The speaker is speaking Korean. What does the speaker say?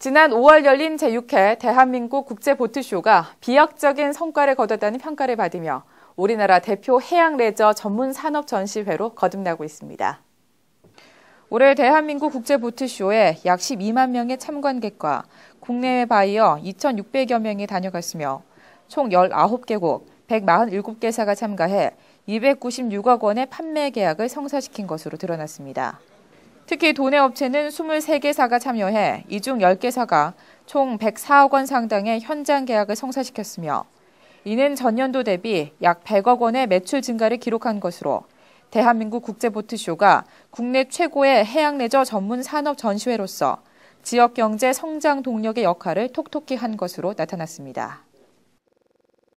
지난 5월 열린 제6회 대한민국 국제보트쇼가 비약적인 성과를 거뒀다는 평가를 받으며 우리나라 대표 해양 레저 전문 산업 전시회로 거듭나고 있습니다. 올해 대한민국 국제보트쇼에 약 12만 명의 참관객과 국내외 바이어 2,600여 명이 다녀갔으며 총 19개국 147개사가 참가해 296억 원의 판매 계약을 성사시킨 것으로 드러났습니다. 특히 도내 업체는 23개사가 참여해 이 중 10개사가 총 104억 원 상당의 현장 계약을 성사시켰으며 이는 전년도 대비 약 100억 원의 매출 증가를 기록한 것으로 대한민국 국제보트쇼가 국내 최고의 해양레저 전문 산업 전시회로서 지역 경제 성장 동력의 역할을 톡톡히 한 것으로 나타났습니다.